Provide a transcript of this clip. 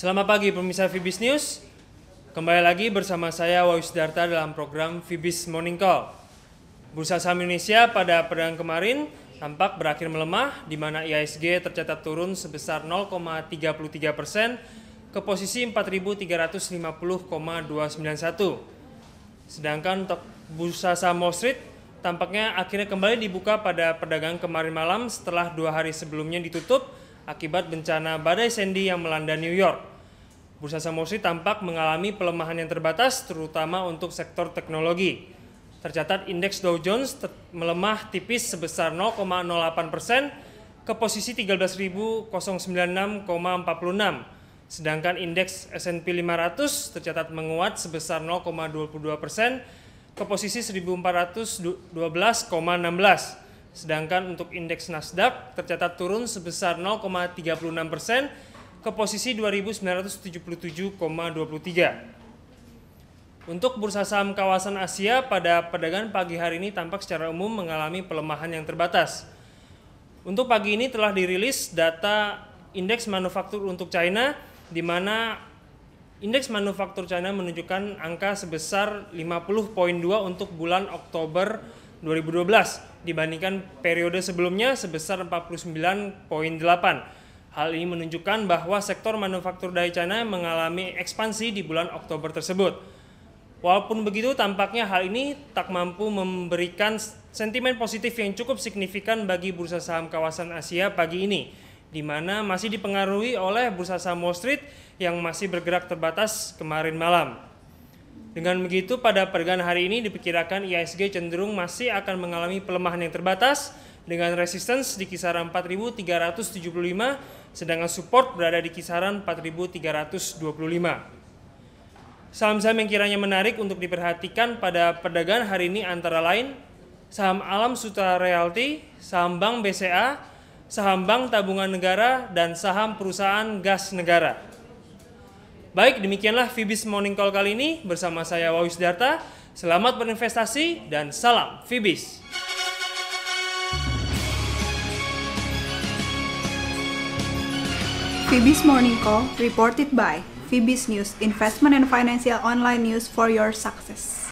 Selamat pagi pemirsa Vibis News. Kembali lagi bersama saya Wahyu Sidarta dalam program Vibis Morning Call. Bursa saham Indonesia pada perdagangan kemarin tampak berakhir melemah di mana IISG tercatat turun sebesar 0,33 persen ke posisi 4.350,291. Sedangkan untuk bursa saham Wall Street tampaknya akhirnya kembali dibuka pada perdagangan kemarin malam setelah dua hari sebelumnya ditutup akibat bencana badai Sandy yang melanda New York. Bursa saham Wall Street tampak mengalami pelemahan yang terbatas terutama untuk sektor teknologi. Tercatat indeks Dow Jones melemah tipis sebesar 0,08 persen ke posisi 13.096,46. Sedangkan indeks S&P 500 tercatat menguat sebesar 0,22 persen ke posisi 1.412,16. Sedangkan untuk indeks Nasdaq tercatat turun sebesar 0,36 persen ke posisi 2977,23. Untuk bursa saham kawasan Asia pada perdagangan pagi hari ini tampak secara umum mengalami pelemahan yang terbatas. Untuk pagi ini telah dirilis data indeks manufaktur untuk China di mana indeks manufaktur China menunjukkan angka sebesar 50.2 untuk bulan Oktober 2012 dibandingkan periode sebelumnya sebesar 49.8. Hal ini menunjukkan bahwa sektor manufaktur dari China mengalami ekspansi di bulan Oktober tersebut. Walaupun begitu, tampaknya hal ini tak mampu memberikan sentimen positif yang cukup signifikan bagi bursa saham kawasan Asia pagi ini, di mana masih dipengaruhi oleh bursa saham Wall Street yang masih bergerak terbatas kemarin malam. Dengan begitu, pada perdagangan hari ini diperkirakan IISG cenderung masih akan mengalami pelemahan yang terbatas, dengan resistance di kisaran 4375 sedangkan support berada di kisaran 4325. Saham-saham yang kiranya menarik untuk diperhatikan pada perdagangan hari ini antara lain saham Alam Sutra Realty, saham Bank BCA, saham Bank Tabungan Negara dan saham perusahaan gas negara. Baik, demikianlah Fibis Morning Call kali ini bersama saya Wawis Darta. Selamat berinvestasi dan salam Fibis. Phoebe's Morning Call, reported by Phoebe's News, investment and financial online news for your success.